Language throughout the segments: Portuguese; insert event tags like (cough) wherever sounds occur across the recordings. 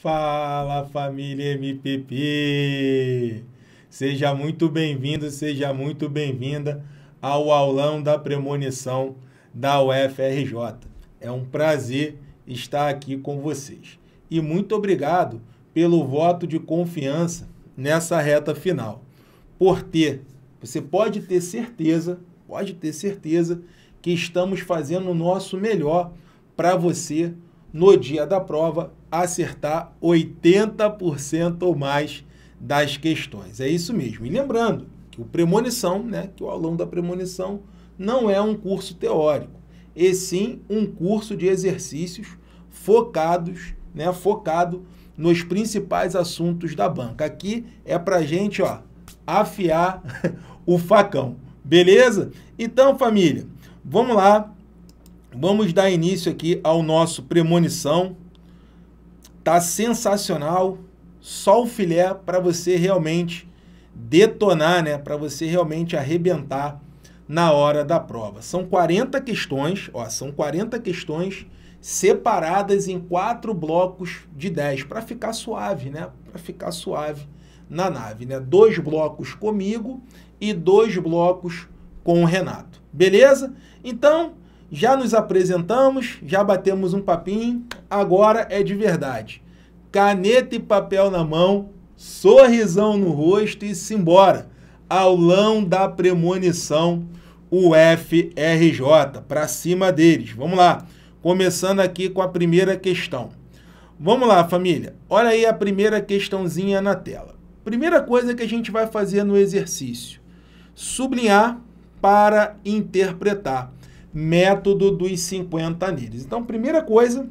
Fala família MPP! Seja muito bem-vindo, seja muito bem-vinda ao aulão da premonição da UFRJ. É um prazer estar aqui com vocês. E muito obrigado pelo voto de confiança nessa reta final. Por ter, você pode ter certeza, pode ter certeza que estamos fazendo o nosso melhor para você no dia da prova, acertar 80% ou mais das questões. É isso mesmo. E lembrando que o premonição, né, que o aulão da premonição não é um curso teórico, e sim um curso de exercícios focados, né, focado nos principais assuntos da banca. Aqui é para gente, ó, afiar (laughs) o facão, beleza? Então, família, vamos lá Vamos dar início aqui ao nosso premonição. Tá sensacional, só o filé para você realmente detonar, né? Para você realmente arrebentar na hora da prova. São 40 questões, ó, são 40 questões separadas em quatro blocos de 10 para ficar suave, né? Para ficar suave na nave, né? Dois blocos comigo e dois blocos com o Renato. Beleza? Então, já nos apresentamos, já batemos um papinho, agora é de verdade. Caneta e papel na mão, sorrisão no rosto e simbora. Aulão da premonição, o FRJ, para cima deles. Vamos lá, começando aqui com a primeira questão. Vamos lá, família. Olha aí a primeira questãozinha na tela. Primeira coisa que a gente vai fazer no exercício: sublinhar para interpretar método dos 50 níveis. Então, primeira coisa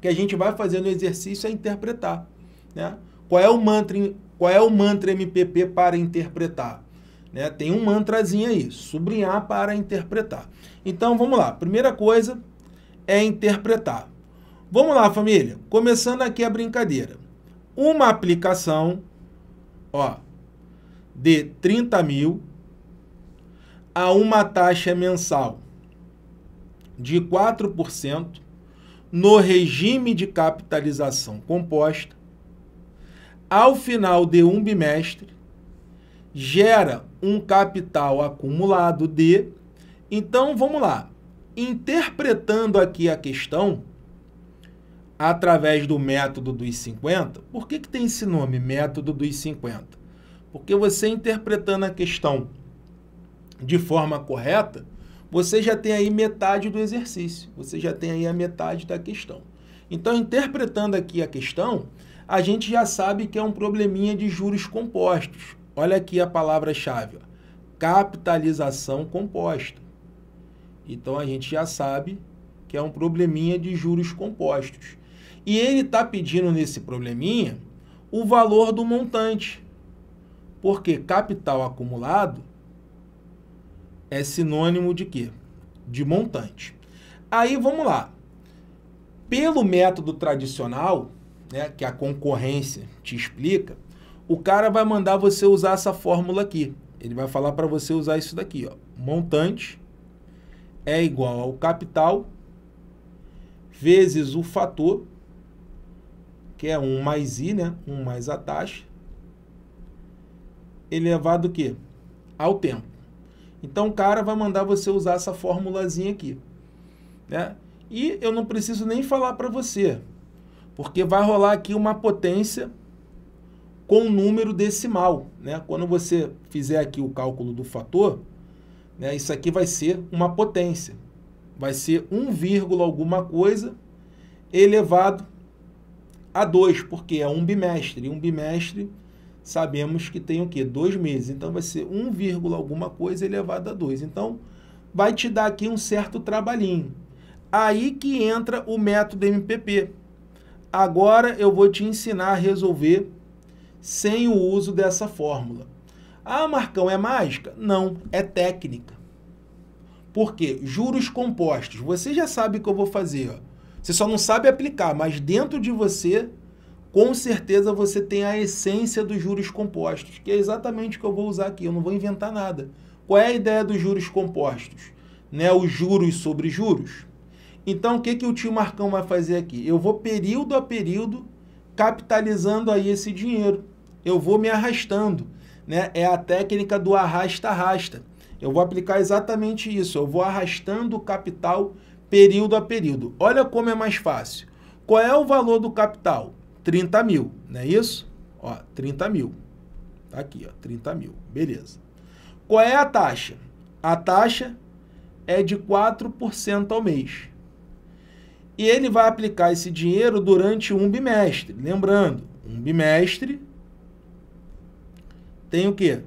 que a gente vai fazer no exercício é interpretar, né? Qual é o mantra, qual é o mantra MPP para interpretar? Né? Tem um mantrazinho aí, sublinhar para interpretar. Então, vamos lá. Primeira coisa é interpretar. Vamos lá, família. Começando aqui a brincadeira. Uma aplicação, ó, de 30 mil a uma taxa mensal de 4% no regime de capitalização composta ao final de um bimestre gera um capital acumulado de. Então vamos lá. Interpretando aqui a questão através do método dos 50, por que, que tem esse nome, método dos 50? Porque você interpretando a questão de forma correta, você já tem aí metade do exercício, você já tem aí a metade da questão. Então, interpretando aqui a questão, a gente já sabe que é um probleminha de juros compostos. Olha aqui a palavra-chave, capitalização composta. Então, a gente já sabe que é um probleminha de juros compostos. E ele está pedindo nesse probleminha o valor do montante, porque capital acumulado é sinônimo de quê? De montante. Aí vamos lá. Pelo método tradicional, né, que a concorrência te explica, o cara vai mandar você usar essa fórmula aqui. Ele vai falar para você usar isso daqui, ó. Montante é igual ao capital vezes o fator, que é 1 mais i, né? 1 mais a taxa, elevado o quê? Ao tempo. Então o cara vai mandar você usar essa formulazinha aqui, né? E eu não preciso nem falar para você, porque vai rolar aqui uma potência com número decimal, né? Quando você fizer aqui o cálculo do fator, né, isso aqui vai ser uma potência. Vai ser 1, alguma coisa elevado a 2, porque é um bimestre. Um bimestre sabemos que tem o quê? Dois meses. Então, vai ser 1, alguma coisa elevado a 2. Então, vai te dar aqui um certo trabalhinho. Aí que entra o método MPP. Agora eu vou te ensinar a resolver sem o uso dessa fórmula. Ah, Marcão, é mágica? Não, é técnica. Por quê? Juros compostos. Você já sabe o que eu vou fazer. Ó. Você só não sabe aplicar, mas dentro de você com certeza você tem a essência dos juros compostos, que é exatamente o que eu vou usar aqui, eu não vou inventar nada. Qual é a ideia dos juros compostos? Né? Os juros sobre juros. Então, o que, que o tio Marcão vai fazer aqui? Eu vou período a período capitalizando aí esse dinheiro. Eu vou me arrastando. Né? É a técnica do arrasta-arrasta. Eu vou aplicar exatamente isso. Eu vou arrastando o capital período a período. Olha como é mais fácil. Qual é o valor do capital? 30 mil, não é isso? Ó, 30 mil. Tá aqui, ó, 30 mil. Beleza. Qual é a taxa? A taxa é de 4% ao mês. E ele vai aplicar esse dinheiro durante um bimestre. Lembrando, um bimestre tem o quê?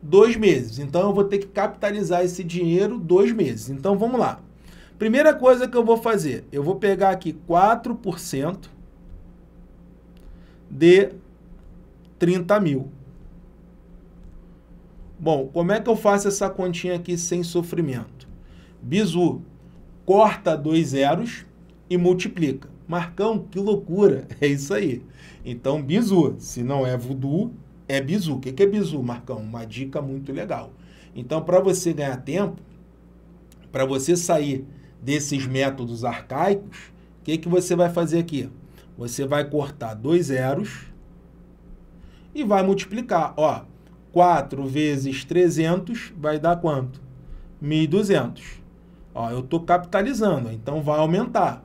Dois meses. Então eu vou ter que capitalizar esse dinheiro dois meses. Então vamos lá. Primeira coisa que eu vou fazer, eu vou pegar aqui 4% de 30 mil. Bom, como é que eu faço essa continha aqui sem sofrimento? Bizu, corta dois zeros e multiplica. Marcão, que loucura, (laughs) é isso aí. Então, bizu, se não é voodoo, é bizu. O que é bizu, Marcão? Uma dica muito legal. Então, para você ganhar tempo, para você sair desses métodos arcaicos, o que, que você vai fazer aqui? Você vai cortar dois zeros e vai multiplicar. Ó, 4 vezes 300 vai dar quanto? 1.200. Ó, eu estou capitalizando, então vai aumentar.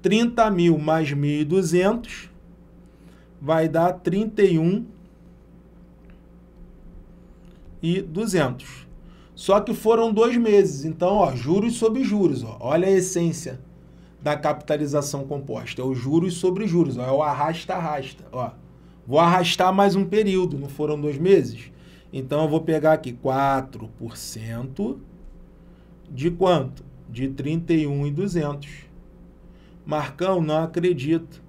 30 mil mais 1.200 vai dar 31 e 200. Só que foram dois meses, então, ó, juros sobre juros. Ó, olha a essência da capitalização composta. É os juros sobre juros, ó, é o arrasta-arrasta. Ó, vou arrastar mais um período, não foram dois meses? Então eu vou pegar aqui 4% de quanto? De 31,200. Marcão, não acredito.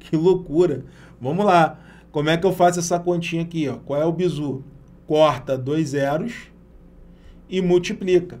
Que loucura. Vamos lá. Como é que eu faço essa continha aqui? Ó? Qual é o bizu? Corta dois zeros e multiplica.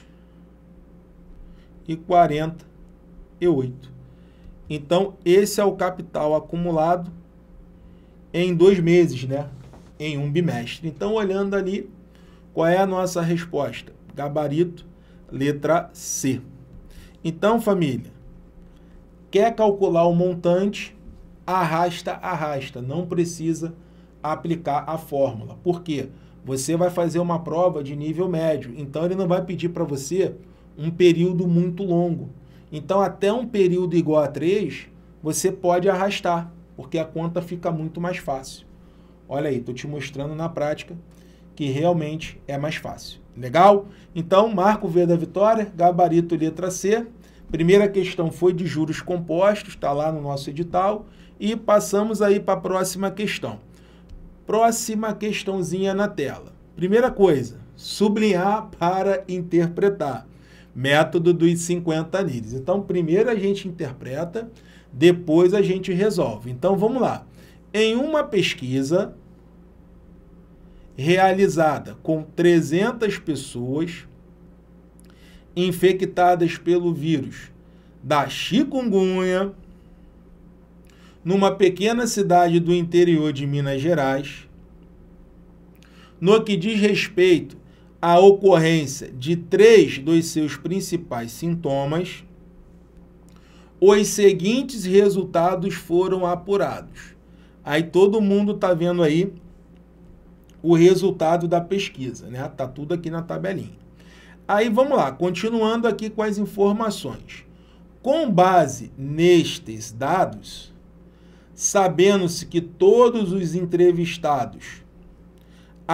e 48. Então, esse é o capital acumulado em dois meses, né? Em um bimestre. Então, olhando ali, qual é a nossa resposta? Gabarito, letra C. Então, família, quer calcular o montante? Arrasta, arrasta. Não precisa aplicar a fórmula. Por quê? Você vai fazer uma prova de nível médio, então ele não vai pedir para você um período muito longo. Então, até um período igual a 3, você pode arrastar, porque a conta fica muito mais fácil. Olha aí, estou te mostrando na prática que realmente é mais fácil. Legal? Então, marco V da vitória, gabarito letra C. Primeira questão foi de juros compostos, está lá no nosso edital. E passamos aí para a próxima questão. Próxima questãozinha na tela. Primeira coisa, sublinhar para interpretar método dos 50 níveis. Então, primeiro a gente interpreta, depois a gente resolve. Então, vamos lá. Em uma pesquisa realizada com 300 pessoas infectadas pelo vírus da chikungunya numa pequena cidade do interior de Minas Gerais, no que diz respeito a ocorrência de três dos seus principais sintomas, os seguintes resultados foram apurados. Aí todo mundo está vendo aí o resultado da pesquisa, né? Tá tudo aqui na tabelinha. Aí vamos lá, continuando aqui com as informações. Com base nestes dados, sabendo-se que todos os entrevistados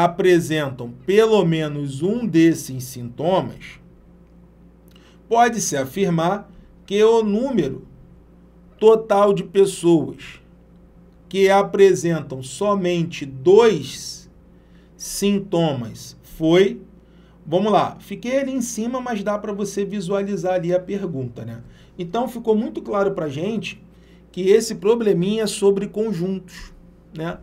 apresentam pelo menos um desses sintomas, pode-se afirmar que o número total de pessoas que apresentam somente dois sintomas foi. Vamos lá, fiquei ali em cima, mas dá para você visualizar ali a pergunta, né? Então ficou muito claro para gente que esse probleminha é sobre conjuntos, né?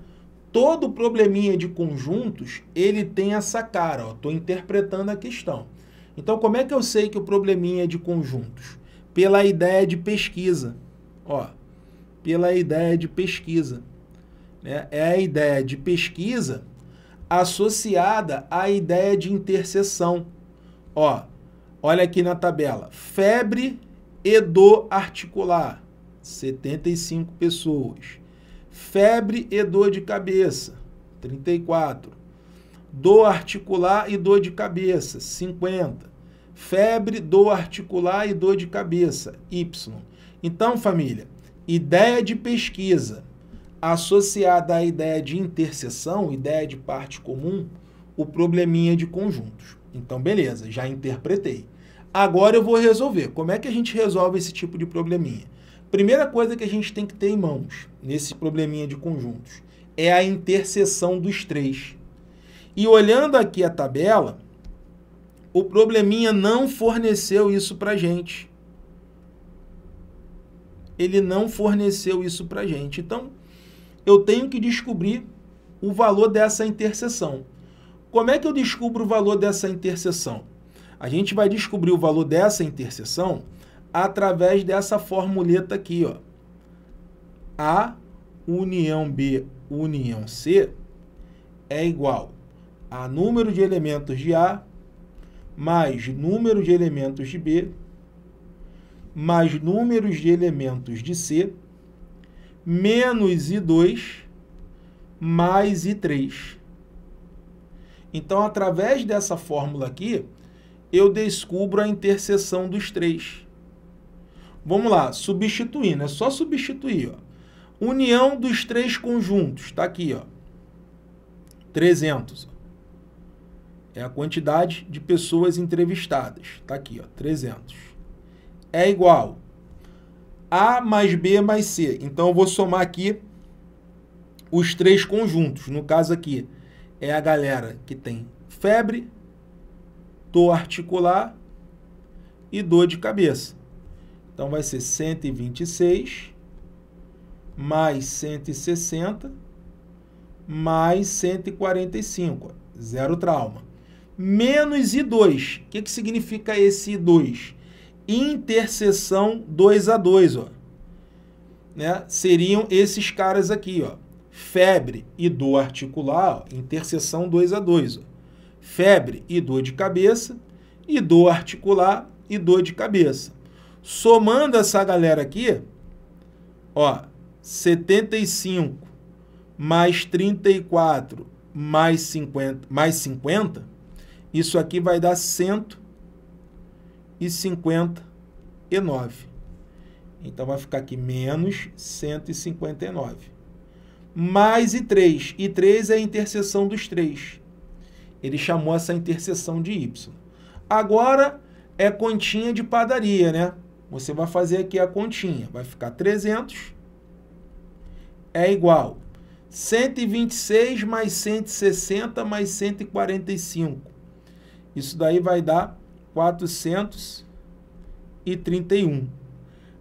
todo probleminha de conjuntos, ele tem essa cara, estou interpretando a questão. Então, como é que eu sei que o probleminha é de conjuntos? Pela ideia de pesquisa. Ó, pela ideia de pesquisa. Né? É a ideia de pesquisa associada à ideia de interseção. Ó, olha aqui na tabela. Febre e do articular, 75 pessoas. Febre e dor de cabeça, 34. Dor articular e dor de cabeça, 50. Febre, dor articular e dor de cabeça, Y. Então, família, ideia de pesquisa associada à ideia de interseção, ideia de parte comum, o probleminha de conjuntos. Então, beleza, já interpretei. Agora eu vou resolver. Como é que a gente resolve esse tipo de probleminha? Primeira coisa que a gente tem que ter em mãos nesse probleminha de conjuntos é a interseção dos três. E olhando aqui a tabela, o probleminha não forneceu isso para gente. Ele não forneceu isso para gente. Então, eu tenho que descobrir o valor dessa interseção. Como é que eu descubro o valor dessa interseção? A gente vai descobrir o valor dessa interseção através dessa formuleta aqui, ó. A união B união C é igual a número de elementos de A mais número de elementos de B mais números de elementos de C menos I2 mais I3. Então, através dessa fórmula aqui, eu descubro a interseção dos três. Vamos lá, substituindo, é só substituir, ó. União dos três conjuntos, está aqui, ó. 300. É a quantidade de pessoas entrevistadas, está aqui, ó, 300. É igual A mais B mais C. Então eu vou somar aqui os três conjuntos. No caso aqui, é a galera que tem febre, dor articular e dor de cabeça. Então vai ser 126 mais 160 mais 145. Zero trauma. Menos I2. O que, que significa esse I2? Interseção 2 a 2. Ó. Né? Seriam esses caras aqui. Ó. Febre e dor articular. Ó. Interseção 2 a 2. Febre e dor de cabeça. E dor articular e dor de cabeça. Somando essa galera aqui, ó, 75 mais 34 mais 50, mais 50, isso aqui vai dar 159. Então vai ficar aqui menos 159. Mais e 3. E 3 é a interseção dos três. Ele chamou essa interseção de y. Agora é continha de padaria, né? Você vai fazer aqui a continha, vai ficar 300 é igual 126 mais 160 mais 145. Isso daí vai dar 431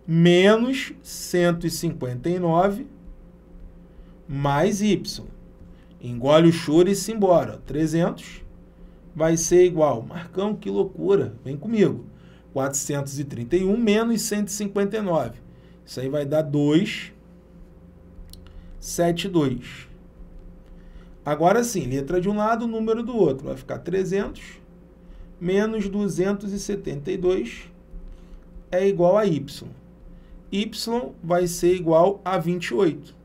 menos 159 mais y. Engole o choro e se embora. 300 vai ser igual. Marcão, que loucura. Vem comigo. 431 menos 159. Isso aí vai dar 272. Agora sim, letra de um lado, número do outro. Vai ficar 300 menos 272 é igual a y. y vai ser igual a 28.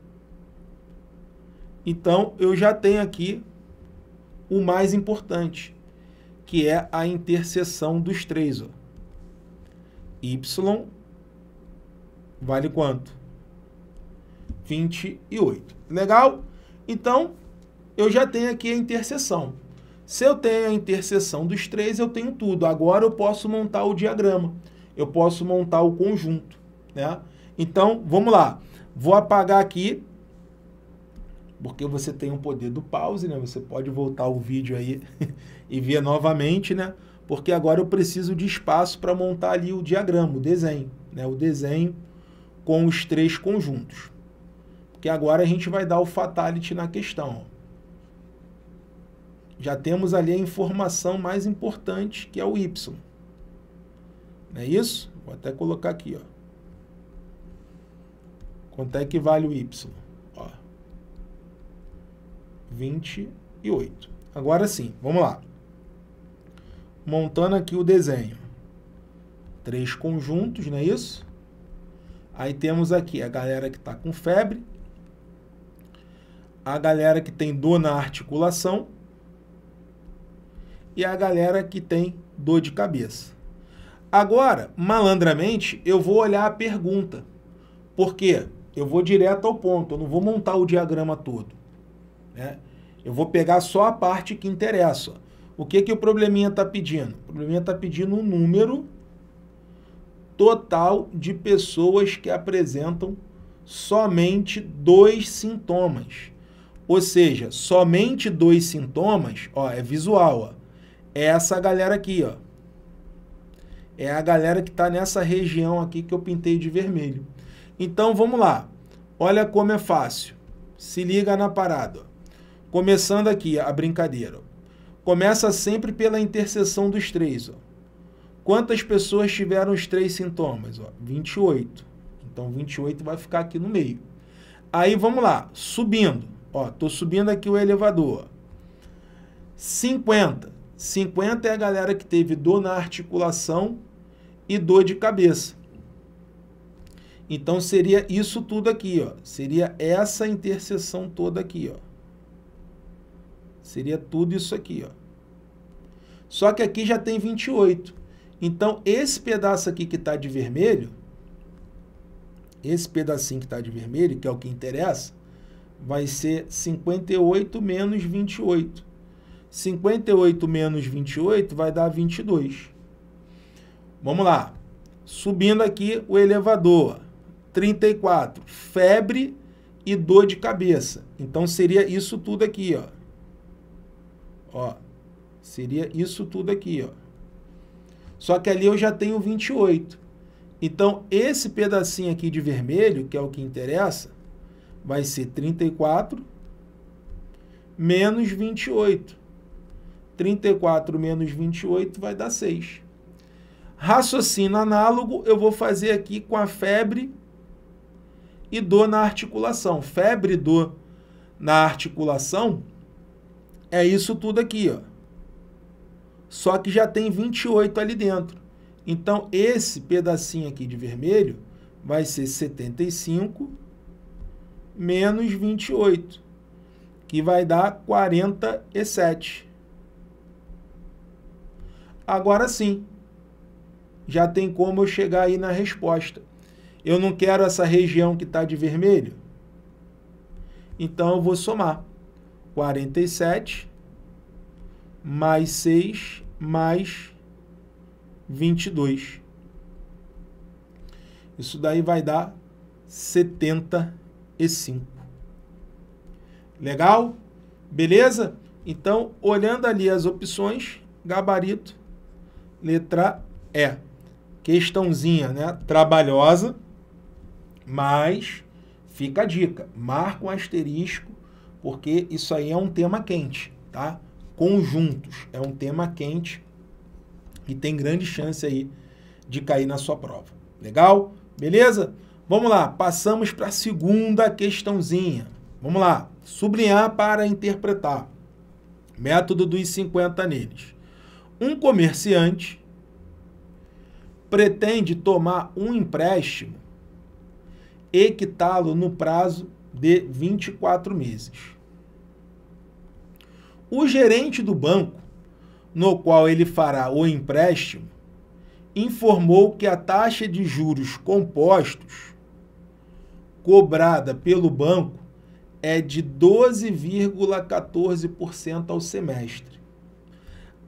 Então, eu já tenho aqui o mais importante, que é a interseção dos três. Ó. Y vale quanto? 28. Legal? Então, eu já tenho aqui a interseção. Se eu tenho a interseção dos três, eu tenho tudo. Agora eu posso montar o diagrama. Eu posso montar o conjunto, né? Então, vamos lá. Vou apagar aqui, porque você tem o poder do pause, né? Você pode voltar o vídeo aí (laughs) e ver novamente, né? porque agora eu preciso de espaço para montar ali o diagrama, o desenho, né? o desenho com os três conjuntos. Porque agora a gente vai dar o fatality na questão. Já temos ali a informação mais importante, que é o Y. Não é isso? Vou até colocar aqui, ó. Quanto é que vale o Y? Ó. 28. Agora sim, vamos lá montando aqui o desenho. Três conjuntos, não é isso? Aí temos aqui a galera que está com febre, a galera que tem dor na articulação e a galera que tem dor de cabeça. Agora, malandramente, eu vou olhar a pergunta. Por quê? Eu vou direto ao ponto, eu não vou montar o diagrama todo. Né? Eu vou pegar só a parte que interessa. O que, que o probleminha está pedindo? O probleminha está pedindo um número total de pessoas que apresentam somente dois sintomas. Ou seja, somente dois sintomas, ó, é visual, ó. É essa galera aqui, ó. É a galera que está nessa região aqui que eu pintei de vermelho. Então, vamos lá. Olha como é fácil. Se liga na parada. Começando aqui a brincadeira. Começa sempre pela interseção dos três. Ó. Quantas pessoas tiveram os três sintomas? Ó, 28. Então, 28 vai ficar aqui no meio. Aí, vamos lá, subindo. Ó, subindo aqui o elevador. 50. 50 é a galera que teve dor na articulação e dor de cabeça. Então, seria isso tudo aqui, ó. Seria essa interseção toda aqui, ó. Seria tudo isso aqui, ó. Só que aqui já tem 28. Então, esse pedaço aqui que está de vermelho, esse pedacinho que está de vermelho, que é o que interessa, vai ser 58 menos 28. 58 menos 28 vai dar 22. Vamos lá. Subindo aqui o elevador. 34. Febre e dor de cabeça. Então seria isso tudo aqui, ó. Ó, seria isso tudo aqui, ó. Só que ali eu já tenho 28. Então, esse pedacinho aqui de vermelho, que é o que interessa, vai ser 34 menos 28. 34 menos 28 vai dar 6. Raciocínio análogo eu vou fazer aqui com a febre e dor na articulação. Febre e dor na articulação é isso tudo aqui, ó. Só que já tem 28 ali dentro. Então, esse pedacinho aqui de vermelho vai ser 75 menos 28, que vai dar 47. Agora sim, já tem como eu chegar aí na resposta. Eu não quero essa região que está de vermelho, então eu vou somar. 47 mais 6 mais 22. Isso daí vai dar 75. Legal? Beleza? Então, olhando ali as opções, gabarito, letra E. Questãozinha, né? Trabalhosa, mas fica a dica. Marca um asterisco porque isso aí é um tema quente, tá? Conjuntos é um tema quente e tem grande chance aí de cair na sua prova. Legal? Beleza? Vamos lá, passamos para a segunda questãozinha. Vamos lá, sublinhar para interpretar. Método dos 50 neles. Um comerciante pretende tomar um empréstimo e quitá-lo no prazo de 24 meses. O gerente do banco, no qual ele fará o empréstimo, informou que a taxa de juros compostos cobrada pelo banco é de 12,14% ao semestre.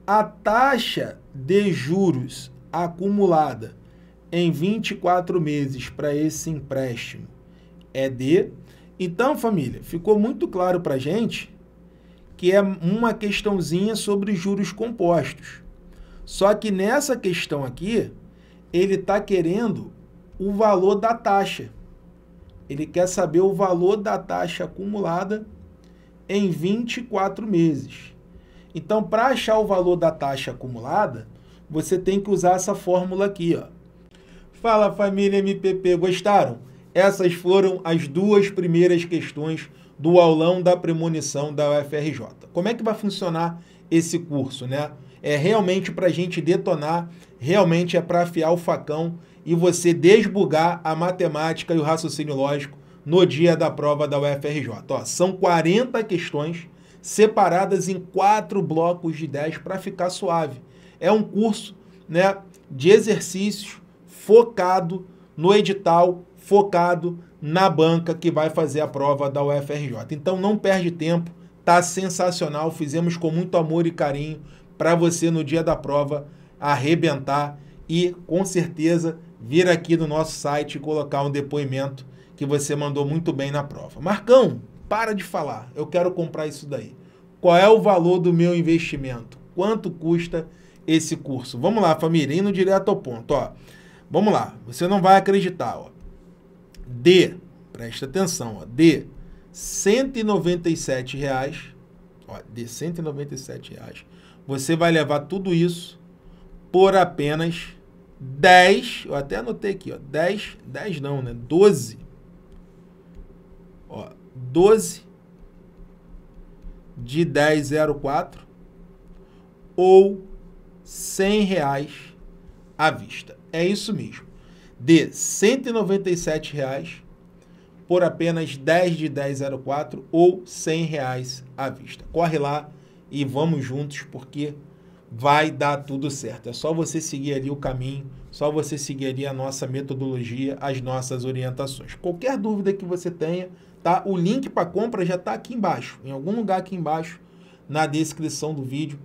A taxa de juros acumulada em 24 meses para esse empréstimo é de então, família, ficou muito claro para a gente que é uma questãozinha sobre juros compostos. Só que nessa questão aqui, ele está querendo o valor da taxa. Ele quer saber o valor da taxa acumulada em 24 meses. Então, para achar o valor da taxa acumulada, você tem que usar essa fórmula aqui. Ó. Fala família MPP, gostaram? Essas foram as duas primeiras questões do aulão da premonição da UFRJ. Como é que vai funcionar esse curso, né? É realmente para a gente detonar, realmente é para afiar o facão e você desbugar a matemática e o raciocínio lógico no dia da prova da UFRJ. Ó, são 40 questões separadas em quatro blocos de 10 para ficar suave. É um curso né, de exercícios focado no edital focado na banca que vai fazer a prova da UFRJ. Então não perde tempo, tá sensacional, fizemos com muito amor e carinho para você no dia da prova arrebentar e com certeza vir aqui no nosso site e colocar um depoimento que você mandou muito bem na prova. Marcão, para de falar, eu quero comprar isso daí. Qual é o valor do meu investimento? Quanto custa esse curso? Vamos lá, família, indo direto ao ponto, ó. Vamos lá, você não vai acreditar, ó de, presta atenção, ó, de R$ 197,00, de R$ 197,00, você vai levar tudo isso por apenas 10, eu até anotei aqui, ó, 10, 10 não, né? 12. Ó, 12 de 1004 ou R$ 100,00 à vista. É isso mesmo de R$ 197,00 por apenas 10 de 1004 ou R$ 100,00 à vista. Corre lá e vamos juntos porque vai dar tudo certo. É só você seguir ali o caminho, só você seguir ali a nossa metodologia, as nossas orientações. Qualquer dúvida que você tenha, tá? O link para compra já está aqui embaixo, em algum lugar aqui embaixo na descrição do vídeo,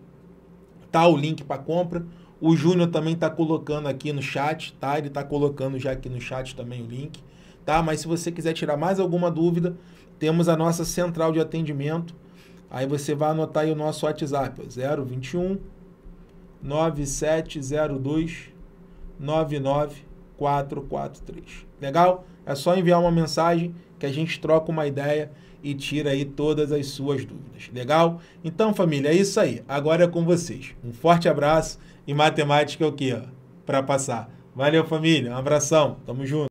tá o link para compra. O Júnior também está colocando aqui no chat, tá? Ele está colocando já aqui no chat também o link, tá? Mas se você quiser tirar mais alguma dúvida, temos a nossa central de atendimento. Aí você vai anotar aí o nosso WhatsApp, 021 9702 99443. Legal? É só enviar uma mensagem que a gente troca uma ideia e tira aí todas as suas dúvidas. Legal? Então, família, é isso aí. Agora é com vocês. Um forte abraço e matemática é o quê? Para passar. Valeu, família. Um abração. Tamo junto.